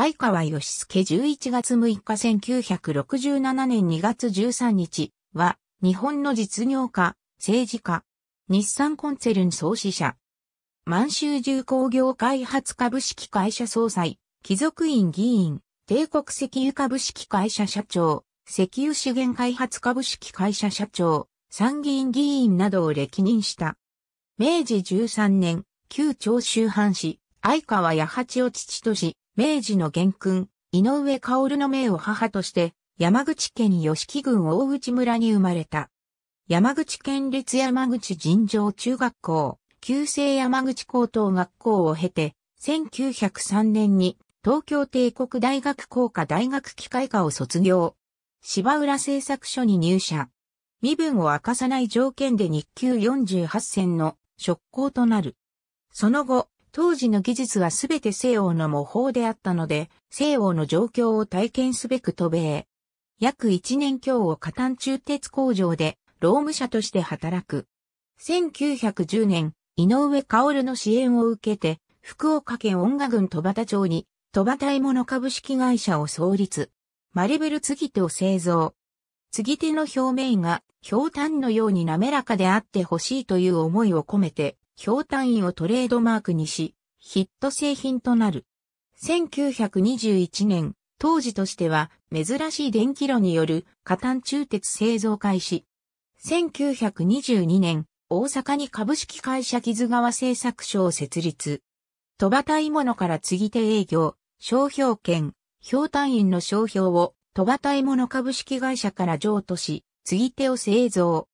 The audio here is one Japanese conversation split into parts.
相川義助11月6日1967年2月13日は、日本の実業家、政治家、日産コンツェルン創始者、満州重工業開発株式会社総裁、貴族院議員、帝国石油株式会社社長、石油資源開発株式会社社長、参議院議員などを歴任した。明治13年、旧長州藩士、相川八八を父とし、明治の元君、井上薫の命を母として、山口県吉木郡大内村に生まれた。山口県立山口尋常中学校、旧制山口高等学校を経て、1903年に東京帝国大学工科大学機械科を卒業。芝浦製作所に入社。身分を明かさない条件で日給48銭の職校となる。その後、当時の技術はすべて西欧の模倣であったので、西欧の状況を体験すべく渡米。約1年強を加担中鉄工場で労務者として働く。1910年、井上薫の支援を受けて、福岡県音楽郡戸畑町に、戸畑獲物株式会社を創立。マレベル継ぎ手を製造。継ぎ手の表面が、氷炭のように滑らかであってほしいという思いを込めて、氷単位をトレードマークにし、ヒット製品となる。1921年、当時としては珍しい電気炉による加炭鋳鉄製造開始。1922年、大阪に株式会社木津川製作所を設立。戸ばたいものから継ぎ手営業、商標権、氷単位の商標を戸ばたいもの株式会社から譲渡し、継ぎ手を製造。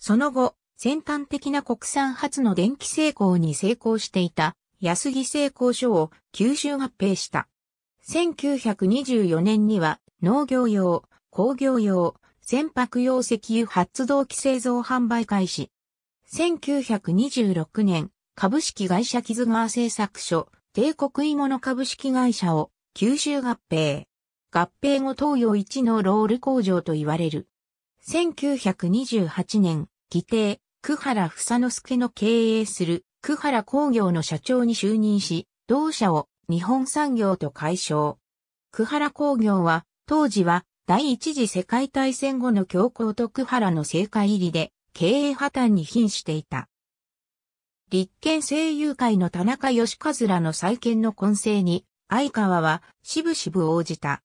その後、先端的な国産初の電気製鋼に成功していた安木製鋼所を吸収合併した。1924年には農業用、工業用、船舶用石油発動機製造販売開始。1926年、株式会社キズガー製作所、帝国芋の株式会社を吸収合併。合併後東洋一のロール工場と言われる。1928年、規定、久原房之助の経営する久原工業の社長に就任し、同社を日本産業と解消。久原工業は、当時は第一次世界大戦後の強行と久原の政界入りで経営破綻に瀕していた。立憲声優会の田中義和らの再建の根性に、相川はしぶしぶ応じた。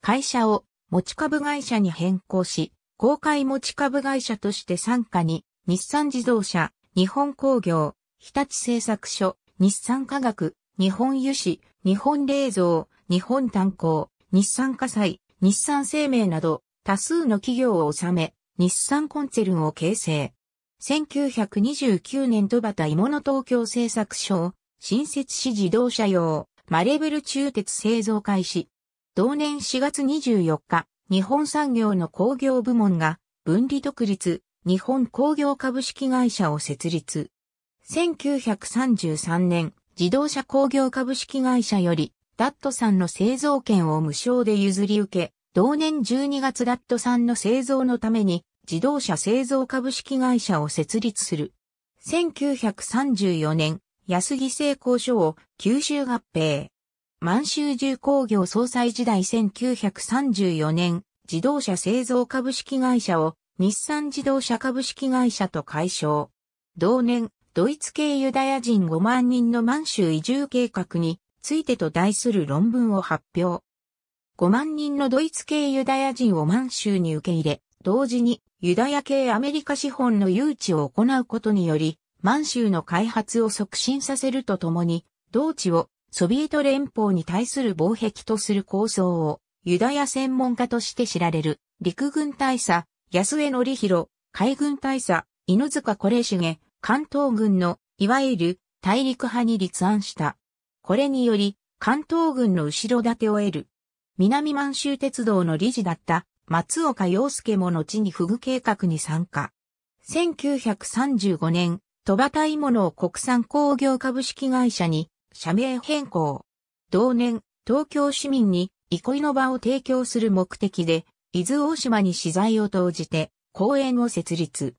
会社を持ち株会社に変更し、公開持ち株会社として参加に日産自動車、日本工業、日立製作所、日産科学、日本油脂、日本冷蔵、日本炭鉱、日産火災、日産生命など多数の企業を収め、日産コンツェルンを形成。1929年戸端芋東京製作所を新設し自動車用、マレブル中鉄製造開始。同年4月24日、日本産業の工業部門が分離独立、日本工業株式会社を設立。1933年、自動車工業株式会社より、ダットさんの製造権を無償で譲り受け、同年12月ダットさんの製造のために、自動車製造株式会社を設立する。1934年、安木製工所を九州合併。満州重工業総裁時代1934年、自動車製造株式会社を日産自動車株式会社と解消。同年、ドイツ系ユダヤ人5万人の満州移住計画についてと題する論文を発表。5万人のドイツ系ユダヤ人を満州に受け入れ、同時にユダヤ系アメリカ資本の誘致を行うことにより、満州の開発を促進させるとともに、同地をソビエト連邦に対する防壁とする構想をユダヤ専門家として知られる陸軍大佐安江則弘、海軍大佐、犬塚是重、関東軍の、いわゆる、大陸派に立案した。これにより、関東軍の後ろ盾を得る。南満州鉄道の理事だった松岡洋介も後にフグ計画に参加。1935年、戸端芋の国産工業株式会社に社名変更。同年、東京市民に憩いの場を提供する目的で、伊豆大島に資材を投じて公園を設立。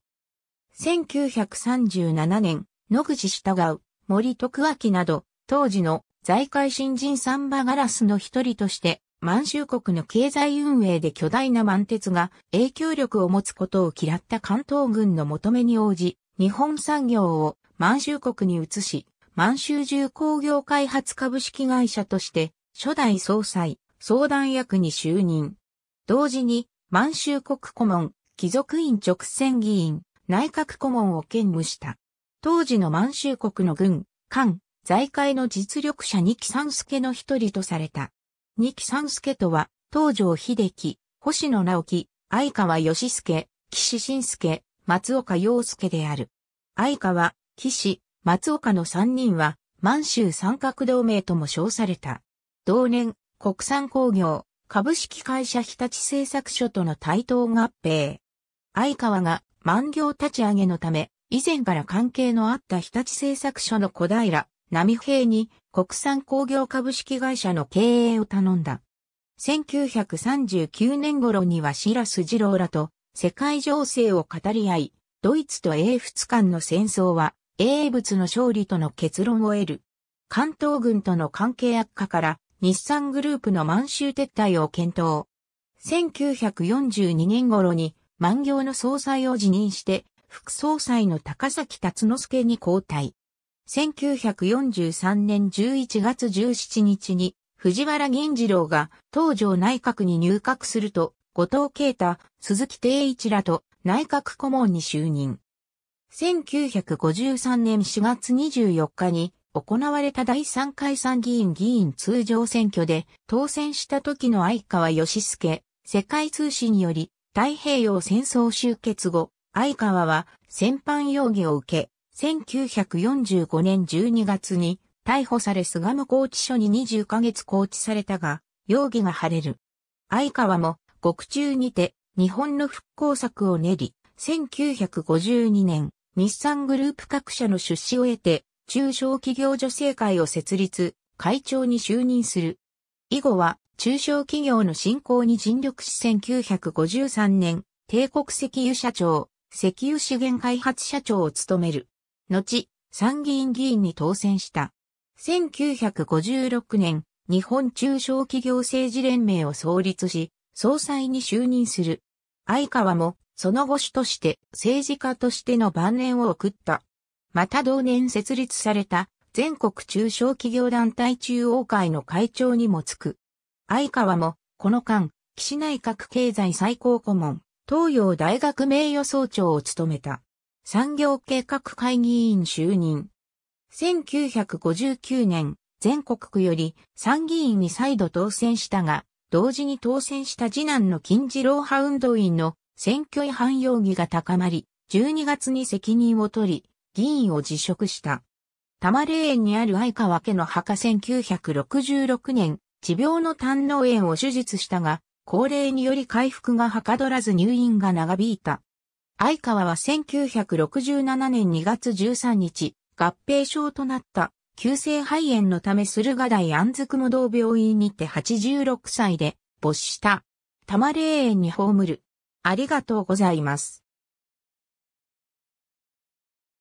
1937年、野口従う、森徳明など、当時の財界新人サンバガラスの一人として、満州国の経済運営で巨大な満鉄が影響力を持つことを嫌った関東軍の求めに応じ、日本産業を満州国に移し、満州重工業開発株式会社として、初代総裁、相談役に就任。同時に、満州国顧問、貴族院直選議員、内閣顧問を兼務した。当時の満州国の軍、官、財界の実力者二木三助の一人とされた。二木三助とは、東条秀樹、星野直樹、相川義介、岸信介、松岡洋介である。相川、岸、松岡の三人は、満州三角同盟とも称された。同年、国産工業、株式会社日立製作所との対等合併。相川が万行立ち上げのため、以前から関係のあった日立製作所の小平、波平に国産工業株式会社の経営を頼んだ。1939年頃には白ス二郎らと世界情勢を語り合い、ドイツと英仏間の戦争は英仏の勝利との結論を得る。関東軍との関係悪化から日産グループの満州撤退を検討。1942年頃に満行の総裁を辞任して、副総裁の高崎達之助に交代。1943年11月17日に藤原銀次郎が東条内閣に入閣すると、後藤啓太、鈴木定一らと内閣顧問に就任。1953年4月24日に行われた第3回参議院議員通常選挙で当選した時の相川義介、世界通信により太平洋戦争終結後、相川は戦犯容疑を受け、1945年12月に逮捕され菅野拘置所に20ヶ月拘置されたが、容疑が晴れる。相川も獄中にて日本の復興策を練り、1952年、日産グループ各社の出資を得て、中小企業女性会を設立、会長に就任する。以後は、中小企業の振興に尽力し1953年、帝国石油社長、石油資源開発社長を務める。後、参議院議員に当選した。1956年、日本中小企業政治連盟を創立し、総裁に就任する。相川も、その後主として、政治家としての晩年を送った。また同年設立された全国中小企業団体中央会の会長にもつく。相川も、この間、岸内閣経済最高顧問、東洋大学名誉総長を務めた。産業計画会議員就任。1959年、全国区より参議院に再度当選したが、同時に当選した次男の金次郎派運動員の選挙違反容疑が高まり、12月に責任を取り、議員を辞職した。多摩霊園にある相川家の墓1966年、治病の胆の炎を手術したが、高齢により回復がはかどらず入院が長引いた。相川は1967年2月13日、合併症となった急性肺炎のため駿河台安津の同病院にて86歳で没した。多摩霊園に葬る。ありがとうございます。